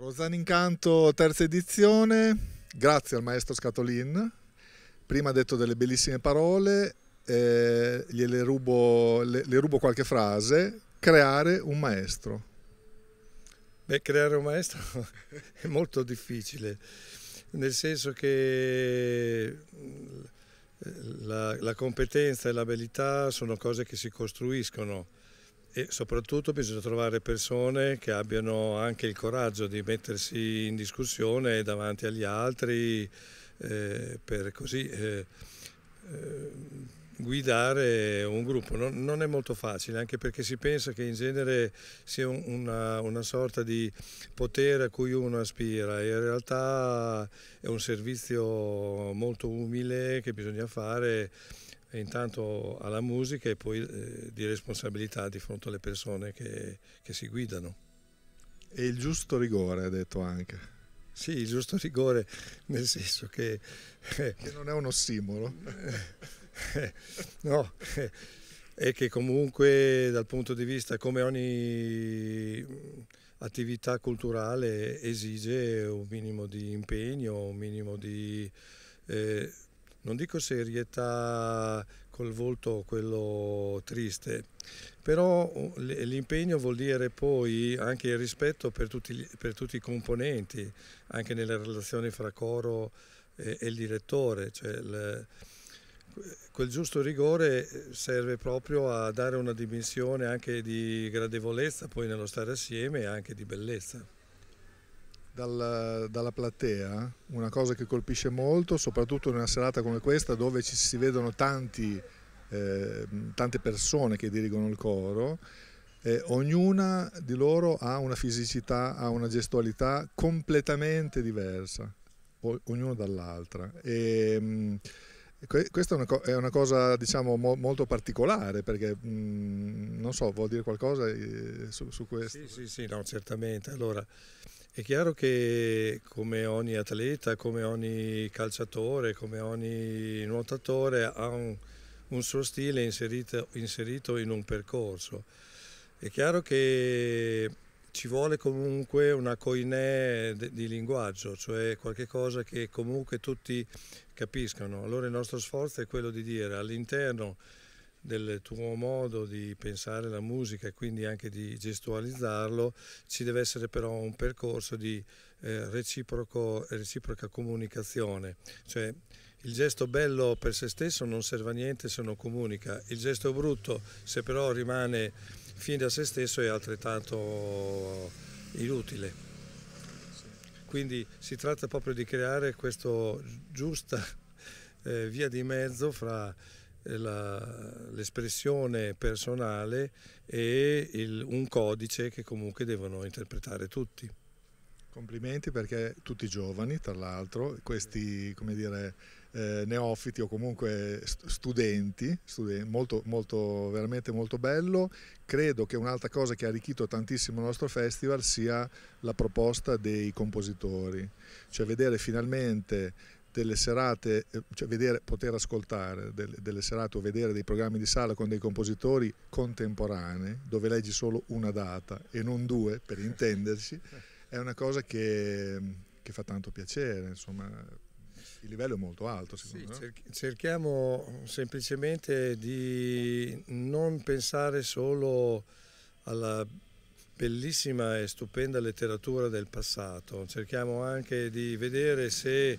Rosana Incanto, terza edizione, grazie al maestro Scatolin, prima ha detto delle bellissime parole, eh, gliele rubo, le, le rubo qualche frase, creare un maestro. Beh, creare un maestro è molto difficile, nel senso che eh, la, la competenza e l'abilità sono cose che si costruiscono e soprattutto bisogna trovare persone che abbiano anche il coraggio di mettersi in discussione davanti agli altri eh, per così eh, eh, guidare un gruppo. Non, non, è molto facile, anche perché si pensa che in genere sia una, una sorta di potere a cui uno aspira in realtà è un servizio molto umile che bisogna fare intanto alla musica e poi eh, di responsabilità di fronte alle persone che, che, si guidano. E il giusto rigore, ha detto anche. Sì, il giusto rigore, nel senso che... Eh, che non è uno simbolo. Eh, no, è che comunque dal punto di vista, come ogni attività culturale, esige un minimo di impegno, un minimo di eh, non dico serietà col volto quello triste, però uh, l'impegno vuol dire poi anche il rispetto per tutti, per tutti i componenti, anche nelle relazioni fra coro e, e il direttore. Cioè il, quel giusto rigore serve proprio a dare una dimensione anche di gradevolezza poi nello stare assieme e anche di bellezza dalla, dalla platea, una cosa che colpisce molto, soprattutto in una serata come questa dove ci si vedono tanti, eh, tante persone che dirigono il coro, eh, ognuna di loro ha una fisicità, ha una gestualità completamente diversa, o, ognuno dall'altra. E, mm, questa è una, è una, cosa diciamo mo molto particolare perché mh, mm, non so, vuol dire qualcosa eh, su, su, questo? Sì, sì, sì, no, certamente. Allora, è chiaro che come ogni atleta, come ogni calciatore, come ogni nuotatore ha un, un suo stile inserito, inserito, in un percorso. È chiaro che ci vuole comunque una coinè di linguaggio, cioè qualcosa che comunque tutti capiscano. Allora il nostro sforzo è quello di dire all'interno del tuo modo di pensare la musica e quindi anche di gestualizzarlo, ci deve essere però un percorso di eh, reciproca comunicazione, cioè il gesto bello per se stesso non serve a niente se non comunica, il gesto brutto se però rimane fine a se stesso è altrettanto inutile. Quindi si tratta proprio di creare questa giusta eh, via di mezzo fra eh, l'espressione personale e il, un codice che comunque devono interpretare tutti. Complimenti perché tutti giovani, tra l'altro, questi dire, eh, neofiti o comunque studenti, studenti molto, molto, veramente molto bello. Credo che un'altra cosa che ha arricchito tantissimo il nostro festival sia la proposta dei compositori, cioè vedere finalmente delle serate, eh, cioè vedere, poter ascoltare delle, delle, serate o vedere dei programmi di sala con dei compositori contemporanei, dove leggi solo una data e non due, per intendersi, è una cosa che, che fa tanto piacere, insomma il livello è molto alto secondo sì, me. cerchiamo semplicemente di non pensare solo alla bellissima e stupenda letteratura del passato, cerchiamo anche di vedere se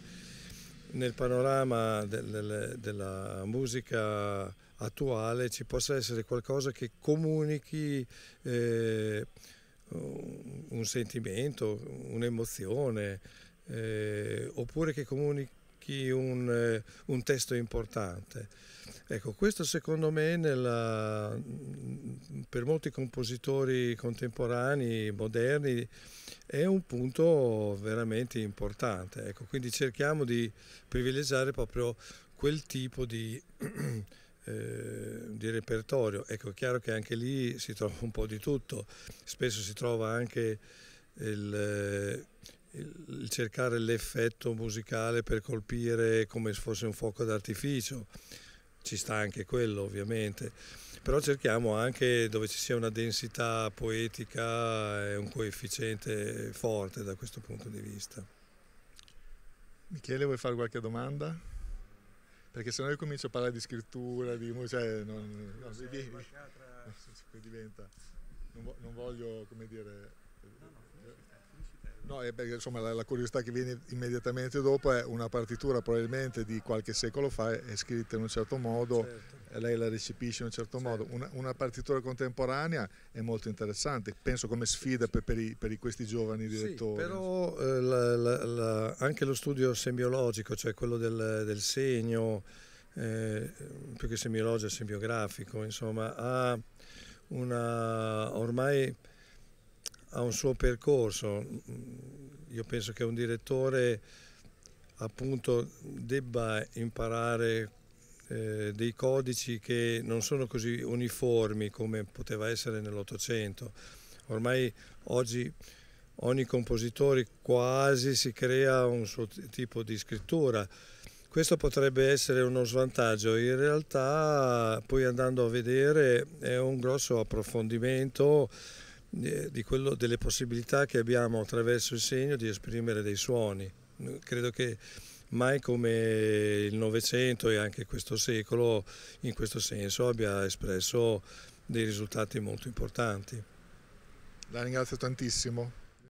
nel panorama del, del, della musica attuale ci possa essere qualcosa che comunichi eh, un sentimento, un'emozione, eh, oppure che comunichi un, eh, un, testo importante. Ecco, questo secondo me nella, per molti compositori contemporanei, moderni, è un punto veramente importante. Ecco, quindi cerchiamo di privilegiare proprio quel tipo di, eh, di repertorio. Ecco, è chiaro che anche lì si trova un po' di tutto, spesso si trova anche il, eh, il cercare l'effetto musicale per colpire come se fosse un fuoco d'artificio, ci sta anche quello ovviamente però cerchiamo anche dove ci sia una densità poetica e un coefficiente forte da questo punto di vista. Michele vuoi fare qualche domanda? Perché se no io comincio a parlare di scrittura, di cioè, non, no, diventa, non, voglio, come dire, no, no No, perché, insomma, la, la, curiosità che viene immediatamente dopo è una partitura probabilmente di qualche secolo fa, è scritta in un certo modo, certo. lei la recepisce in un certo, certo. modo. Una, una, partitura contemporanea è molto interessante, penso come sfida per, per, i, per questi giovani direttori. Sì, però eh, la, la, anche lo studio semiologico, cioè quello del, del segno, eh, più che semiologico, semiografico, insomma, ha una ormai ha un suo percorso. Io penso che un direttore appunto debba imparare eh, dei codici che non sono così uniformi come poteva essere nell'Ottocento. Ormai oggi ogni compositore quasi si crea un suo tipo di scrittura. Questo potrebbe essere uno svantaggio, in realtà poi andando a vedere è un grosso approfondimento eh, di quello, delle possibilità che abbiamo attraverso il segno di esprimere dei suoni. Credo che mai come il Novecento e anche questo secolo in questo senso abbia espresso dei risultati molto importanti. La ringrazio tantissimo.